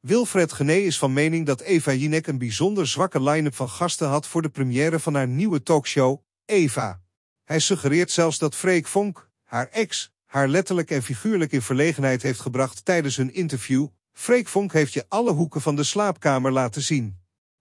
Wilfred Gené is van mening dat Eva Jinek een bijzonder zwakke line-up van gasten had voor de première van haar nieuwe talkshow, Eva. Hij suggereert zelfs dat Freek Vonk, haar ex, haar letterlijk en figuurlijk in verlegenheid heeft gebracht tijdens hun interview. Freek Vonk heeft je alle hoeken van de slaapkamer laten zien.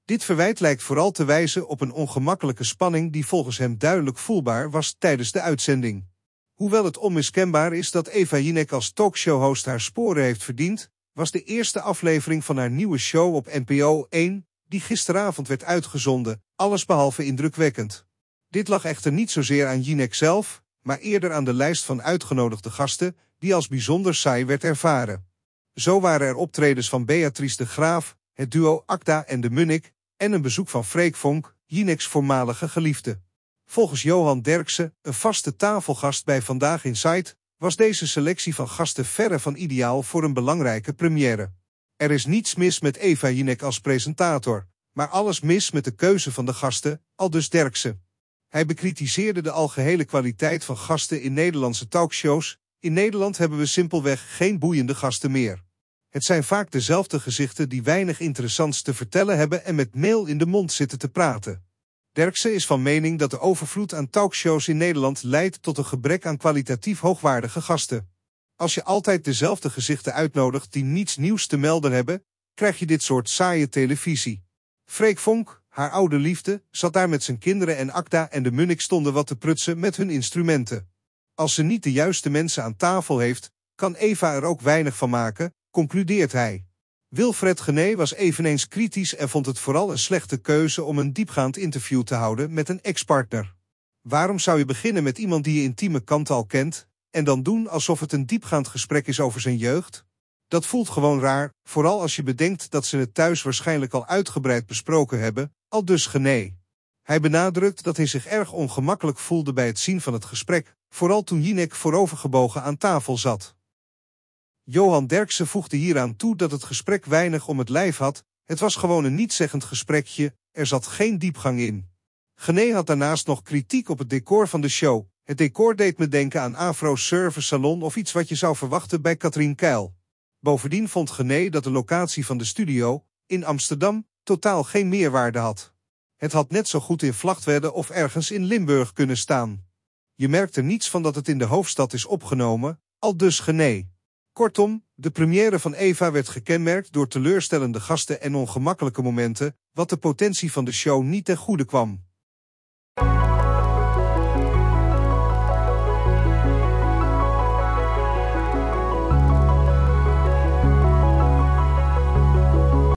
Dit verwijt lijkt vooral te wijzen op een ongemakkelijke spanning die volgens hem duidelijk voelbaar was tijdens de uitzending. Hoewel het onmiskenbaar is dat Eva Jinek als talkshow-host haar sporen heeft verdiend, was de eerste aflevering van haar nieuwe show op NPO 1, die gisteravond werd uitgezonden, allesbehalve indrukwekkend. Dit lag echter niet zozeer aan Jinek zelf, maar eerder aan de lijst van uitgenodigde gasten, die als bijzonder saai werd ervaren. Zo waren er optredens van Beatrice de Graaf, het duo Acta en de Munnik, en een bezoek van Freek Vonk, Jineks voormalige geliefde. Volgens Johan Derksen, een vaste tafelgast bij Vandaag in Sight, was deze selectie van gasten verre van ideaal voor een belangrijke première. Er is niets mis met Eva Jinek als presentator, maar alles mis met de keuze van de gasten, al dus Derksen. Hij bekritiseerde de algehele kwaliteit van gasten in Nederlandse talkshows. In Nederland hebben we simpelweg geen boeiende gasten meer. Het zijn vaak dezelfde gezichten die weinig interessants te vertellen hebben en met meel in de mond zitten te praten. Derksen is van mening dat de overvloed aan talkshows in Nederland leidt tot een gebrek aan kwalitatief hoogwaardige gasten. Als je altijd dezelfde gezichten uitnodigt die niets nieuws te melden hebben, krijg je dit soort saaie televisie. Freek Vonk, haar oude liefde, zat daar met zijn kinderen en Akda en de Munnik stonden wat te prutsen met hun instrumenten. Als ze niet de juiste mensen aan tafel heeft, kan Eva er ook weinig van maken, concludeert hij. Wilfred Gené was eveneens kritisch en vond het vooral een slechte keuze om een diepgaand interview te houden met een ex-partner. Waarom zou je beginnen met iemand die je intieme kant al kent, en dan doen alsof het een diepgaand gesprek is over zijn jeugd? Dat voelt gewoon raar, vooral als je bedenkt dat ze het thuis waarschijnlijk al uitgebreid besproken hebben, al dus Gené. Hij benadrukt dat hij zich erg ongemakkelijk voelde bij het zien van het gesprek, vooral toen Jinek voorovergebogen aan tafel zat. Johan Derksen voegde hieraan toe dat het gesprek weinig om het lijf had, het was gewoon een nietzeggend gesprekje, er zat geen diepgang in. Gené had daarnaast nog kritiek op het decor van de show. Het decor deed me denken aan Afro Service Salon of iets wat je zou verwachten bij Katrien Keil. Bovendien vond Gené dat de locatie van de studio, in Amsterdam, totaal geen meerwaarde had. Het had net zo goed in Vlachtwedde of ergens in Limburg kunnen staan. Je merkte niets van dat het in de hoofdstad is opgenomen, al dus Gené. Kortom, de première van Eva werd gekenmerkt door teleurstellende gasten en ongemakkelijke momenten, wat de potentie van de show niet ten goede kwam.